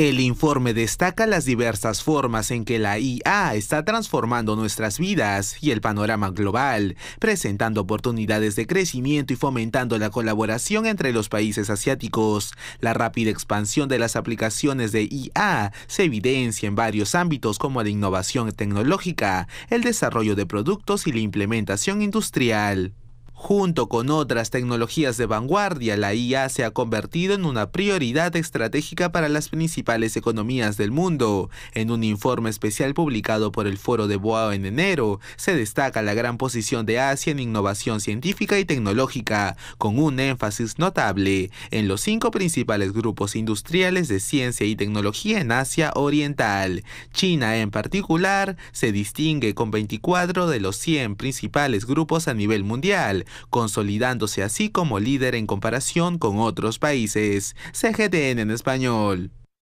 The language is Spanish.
El informe destaca las diversas formas en que la IA está transformando nuestras vidas y el panorama global, presentando oportunidades de crecimiento y fomentando la colaboración entre los países asiáticos. La rápida expansión de las aplicaciones de IA se evidencia en varios ámbitos como la innovación tecnológica, el desarrollo de productos y la implementación industrial. Junto con otras tecnologías de vanguardia, la IA se ha convertido en una prioridad estratégica para las principales economías del mundo. En un informe especial publicado por el Foro de Boao en enero, se destaca la gran posición de Asia en innovación científica y tecnológica, con un énfasis notable en los cinco principales grupos industriales de ciencia y tecnología en Asia Oriental. China en particular se distingue con 24 de los 100 principales grupos a nivel mundial, consolidándose así como líder en comparación con otros países. CGTN en español.